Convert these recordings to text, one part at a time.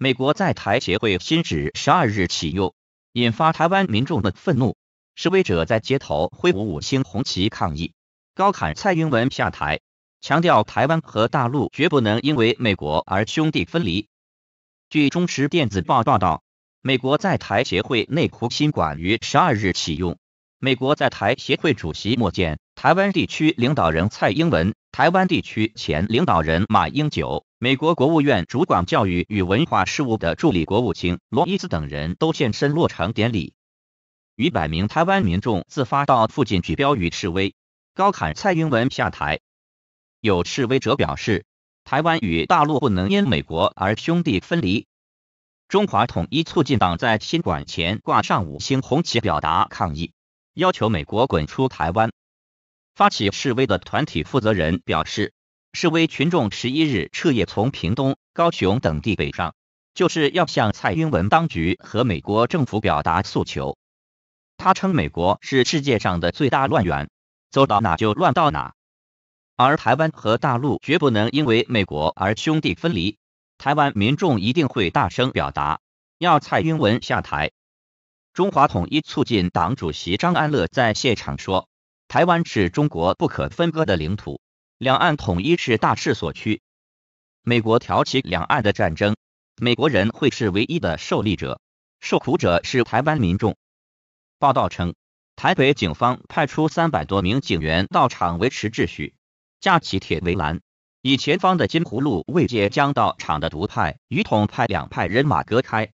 美国在台协会新址十二日启用，引发台湾民众的愤怒。示威者在街头挥舞五星红旗抗议，高喊蔡英文下台，强调台湾和大陆绝不能因为美国而兄弟分离。据《中时电子报》报道，美国在台协会内湖新馆于十二日启用。美国在台协会主席莫健、台湾地区领导人蔡英文、台湾地区前领导人马英九、美国国务院主管教育与文化事务的助理国务卿罗伊斯等人都现身落成典礼。逾百名台湾民众自发到附近举标语示威，高喊蔡英文下台。有示威者表示，台湾与大陆不能因美国而兄弟分离。中华统一促进党在新馆前挂上五星红旗，表达抗议。要求美国滚出台湾。发起示威的团体负责人表示，示威群众十一日彻夜从屏东、高雄等地北上，就是要向蔡英文当局和美国政府表达诉求。他称，美国是世界上的最大乱源，走到哪就乱到哪，而台湾和大陆绝不能因为美国而兄弟分离。台湾民众一定会大声表达，要蔡英文下台。中华统一促进党主席张安乐在现场说：“台湾是中国不可分割的领土，两岸统一是大势所趋。美国挑起两岸的战争，美国人会是唯一的受利者，受苦者是台湾民众。”报道称，台北警方派出三百多名警员到场维持秩序，架起铁围栏，以前方的金葫芦卫界，将到场的独派与统派两派人马隔开。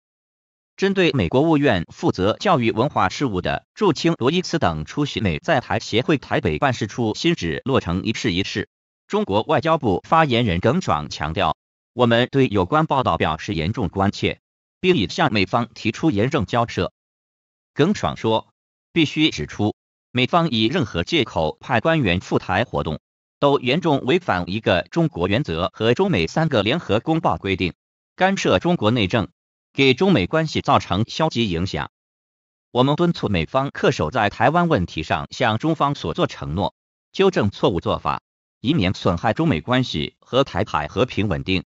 针对美国务院负责教育文化事务的驻青罗伊茨等出席美在台协会台北办事处新址落成仪式一事，中国外交部发言人耿爽强调，我们对有关报道表示严重关切，并已向美方提出严正交涉。耿爽说，必须指出，美方以任何借口派官员赴台活动，都严重违反一个中国原则和中美三个联合公报规定，干涉中国内政。给中美关系造成消极影响。我们敦促美方恪守在台湾问题上向中方所作承诺，纠正错误做法，以免损害中美关系和台海和平稳定。